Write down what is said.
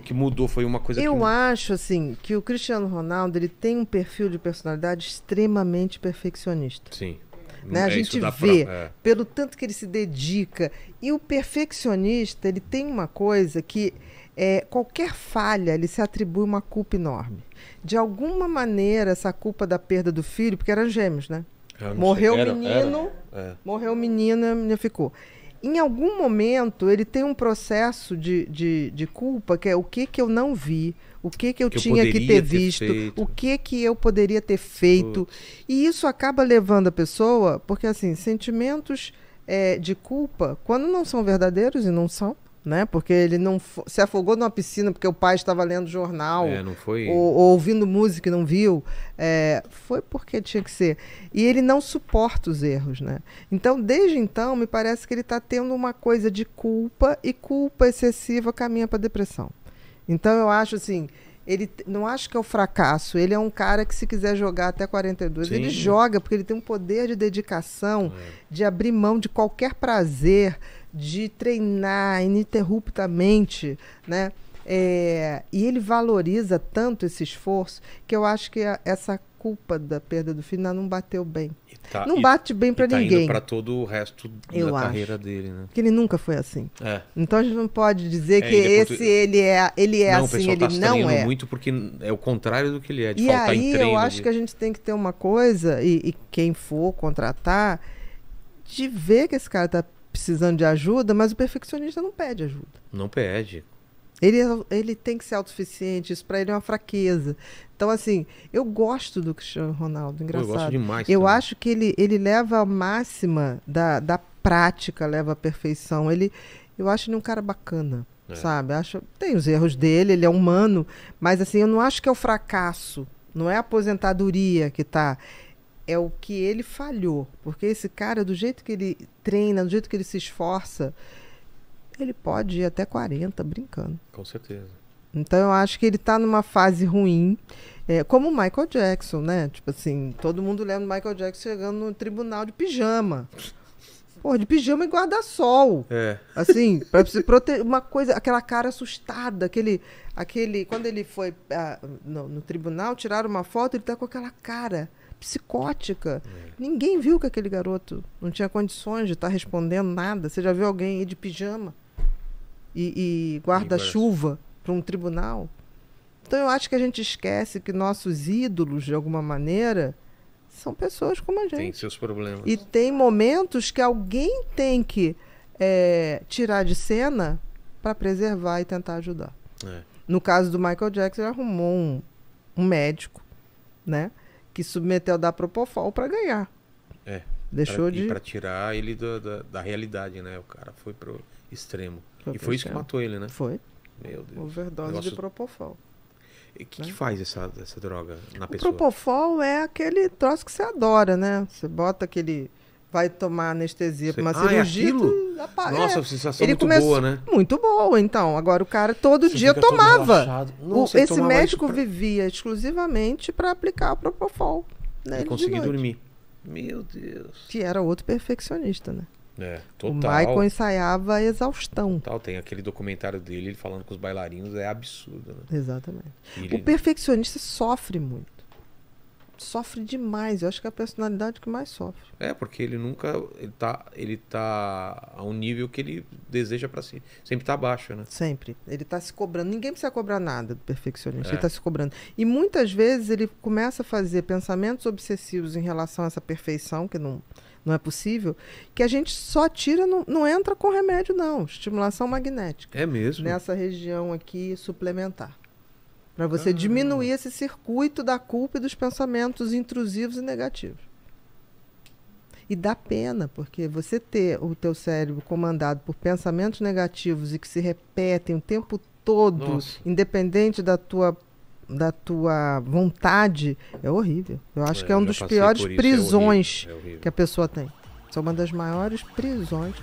que mudou, foi uma coisa Eu que... acho, assim, que o Cristiano Ronaldo ele tem um perfil de personalidade extremamente perfeccionista. Sim. Né? A é, gente vê pra... é. pelo tanto que ele se dedica. E o perfeccionista, ele tem uma coisa que é, qualquer falha, ele se atribui uma culpa enorme. De alguma maneira, essa culpa da perda do filho, porque eram gêmeos, né? Ah, morreu o menino, era. É. morreu o menino e a menina ficou em algum momento ele tem um processo de, de, de, culpa que é o que que eu não vi, o que que eu que tinha eu que ter, ter visto, feito. o que que eu poderia ter feito. Putz. E isso acaba levando a pessoa, porque assim, sentimentos é, de culpa, quando não são verdadeiros e não são, né? Porque ele não se afogou numa piscina porque o pai estava lendo jornal, é, foi... ou, ou, ouvindo música e não viu, é, foi porque tinha que ser. E ele não suporta os erros, né? Então, desde então, me parece que ele está tendo uma coisa de culpa e culpa excessiva caminha para depressão. Então, eu acho assim, ele não acho que é o um fracasso. Ele é um cara que se quiser jogar até 42, Sim. ele joga porque ele tem um poder de dedicação, é. de abrir mão de qualquer prazer de treinar ininterruptamente, né? É, e ele valoriza tanto esse esforço que eu acho que a, essa culpa da perda do final não bateu bem. Tá, não bate e, bem para tá ninguém. Para todo o resto eu da acho, carreira dele, né? Porque ele nunca foi assim. É. Então a gente não pode dizer é, que é esse ele é ele é não, assim, tá ele tá não é. muito porque é o contrário do que ele é. De e faltar aí em treino, eu acho de... que a gente tem que ter uma coisa e, e quem for contratar de ver que esse cara está precisando de ajuda, mas o perfeccionista não pede ajuda. Não pede. Ele, é, ele tem que ser autossuficiente, isso para ele é uma fraqueza. Então, assim, eu gosto do Cristiano Ronaldo, engraçado. Eu gosto demais. Eu também. acho que ele, ele leva a máxima da, da prática, leva a perfeição. Ele, eu acho ele um cara bacana, é. sabe? Acho, tem os erros dele, ele é humano, mas assim, eu não acho que é o fracasso, não é a aposentadoria que está é o que ele falhou. Porque esse cara, do jeito que ele treina, do jeito que ele se esforça, ele pode ir até 40 brincando. Com certeza. Então eu acho que ele está numa fase ruim, é, como o Michael Jackson, né? Tipo assim, todo mundo lembra o Michael Jackson chegando no tribunal de pijama. Pô, de pijama e guarda-sol. É. Assim, para se proteger. Uma coisa, aquela cara assustada, aquele. aquele quando ele foi ah, no, no tribunal, tiraram uma foto, ele tá com aquela cara psicótica. É. Ninguém viu que aquele garoto não tinha condições de estar tá respondendo nada. Você já viu alguém ir de pijama e, e guarda-chuva para um tribunal? Então eu acho que a gente esquece que nossos ídolos, de alguma maneira, são pessoas como a gente. Tem seus problemas. E tem momentos que alguém tem que é, tirar de cena para preservar e tentar ajudar. É. No caso do Michael Jackson, ele arrumou um, um médico, né? que submeteu a dar Propofol para ganhar. É. Deixou pra, de. Para tirar ele do, da, da, realidade, né? O cara foi pro extremo. Foi e foi isso que matou ele, né? Foi. Meu Deus. Overdose negócio... de Propofol. O que, né? que, faz essa, essa droga na o pessoa? Propofol é aquele troço que você adora, né? Você bota aquele vai tomar anestesia para uma ah, é cirurgia. rapaz, Nossa, é. sensação ele muito começou, boa, né? Muito boa, então. Agora o cara todo Você dia tomava. Nossa, o, esse tomava médico pra... vivia exclusivamente para aplicar o Propofol. Né, e conseguir dormir. Meu Deus. Que era outro perfeccionista, né? É, total. O Michael ensaiava a exaustão. Total, tem aquele documentário dele, ele falando com os bailarinos, é absurdo, né? Exatamente. Ele... O perfeccionista sofre muito sofre demais. Eu acho que é a personalidade que mais sofre. É, porque ele nunca. Ele tá, ele tá a um nível que ele deseja para si. Sempre tá baixo, né? Sempre. Ele tá se cobrando. Ninguém precisa cobrar nada do perfeccionista. É. Ele tá se cobrando. E muitas vezes ele começa a fazer pensamentos obsessivos em relação a essa perfeição, que não. Não é possível que a gente só tira, não, não entra com remédio, não. Estimulação magnética. É mesmo. Nessa região aqui suplementar. Para você ah. diminuir esse circuito da culpa e dos pensamentos intrusivos e negativos. E dá pena, porque você ter o teu cérebro comandado por pensamentos negativos e que se repetem o tempo todo, Nossa. independente da tua da tua vontade, é horrível. Eu acho é, que é um dos piores isso, prisões é horrível, é horrível. que a pessoa tem. É uma das maiores prisões